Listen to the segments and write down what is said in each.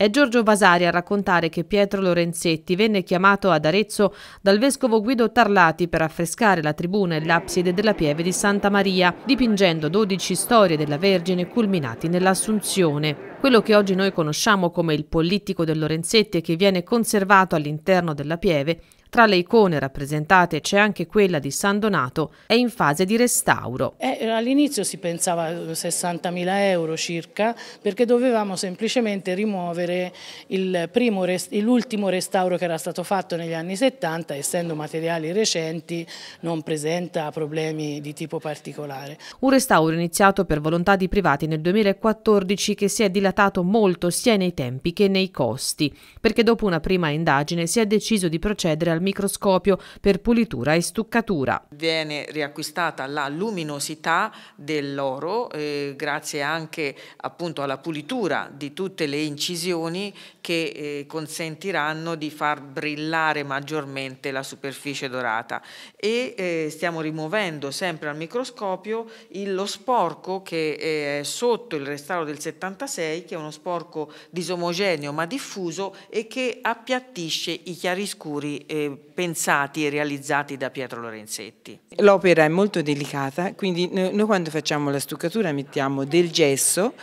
È Giorgio Vasari a raccontare che Pietro Lorenzetti venne chiamato ad Arezzo dal vescovo Guido Tarlati per affrescare la tribuna e l'abside della pieve di Santa Maria, dipingendo 12 storie della Vergine culminati nell'Assunzione. Quello che oggi noi conosciamo come il politico del Lorenzetti e che viene conservato all'interno della pieve tra le icone rappresentate c'è anche quella di San Donato, è in fase di restauro. Eh, all'inizio si pensava eh, a 60.000 euro circa perché dovevamo semplicemente rimuovere l'ultimo rest restauro che era stato fatto negli anni 70, essendo materiali recenti non presenta problemi di tipo particolare. Un restauro iniziato per volontà di privati nel 2014 che si è dilatato molto sia nei tempi che nei costi, perché dopo una prima indagine si è deciso di procedere al al microscopio per pulitura e stuccatura. Viene riacquistata la luminosità dell'oro eh, grazie anche appunto alla pulitura di tutte le incisioni che eh, consentiranno di far brillare maggiormente la superficie dorata e eh, stiamo rimuovendo sempre al microscopio il, lo sporco che eh, è sotto il restauro del 76 che è uno sporco disomogeneo ma diffuso e che appiattisce i chiariscuri eh, pensati e realizzati da Pietro Lorenzetti. L'opera è molto delicata, quindi noi quando facciamo la stuccatura mettiamo del gesso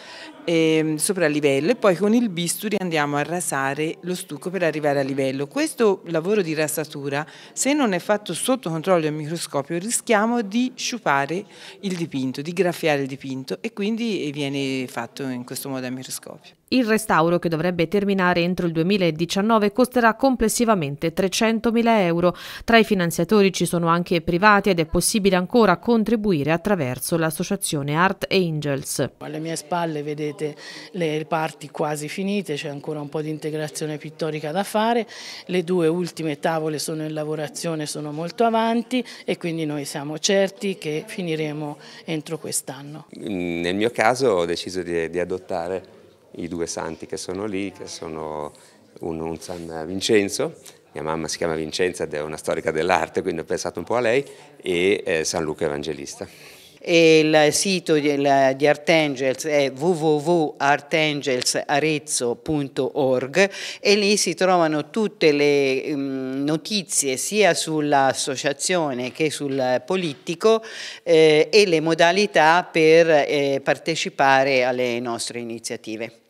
eh, sopra il livello e poi con il bisturi andiamo a rasare lo stucco per arrivare a livello. Questo lavoro di rasatura, se non è fatto sotto controllo del microscopio, rischiamo di sciupare il dipinto, di graffiare il dipinto e quindi eh, viene fatto in questo modo al microscopio. Il restauro, che dovrebbe terminare entro il 2019, costerà complessivamente 300.000 euro. Tra i finanziatori ci sono anche privati ed è possibile ancora contribuire attraverso l'associazione Art Angels. Alle mie spalle vedete vedete le parti quasi finite, c'è ancora un po' di integrazione pittorica da fare, le due ultime tavole sono in lavorazione, sono molto avanti e quindi noi siamo certi che finiremo entro quest'anno. Nel mio caso ho deciso di, di, adottare i due santi che sono lì, che sono un, un San Vincenzo, mia mamma si chiama Vincenza ed è una storica dell'arte, quindi ho pensato un po' a lei, e eh, San Luca Evangelista il sito di Art è www.artangelsarezzo.org e lì si trovano tutte le mm, notizie sia sull'associazione che sul politico eh, e le modalità per eh, partecipare alle nostre iniziative.